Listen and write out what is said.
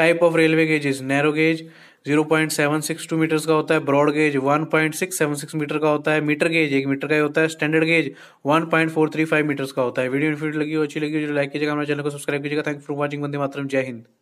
type of railway gauge is narrow gauge two metres का होता है broad gauge one point six seven six metre का होता है मीटर गेज एक मीटर का ही होता है स्टैंडर्ड गेज फाइव मीटर का होता है वीडियो इन्फिट लगी हो अच्छी लगी हो जो लाइक कीजिएगा हमारे चैनल को सब्सक्राइब कीजिएगा थैंक फॉर वॉचिंग वंदे मातरम जय हिंद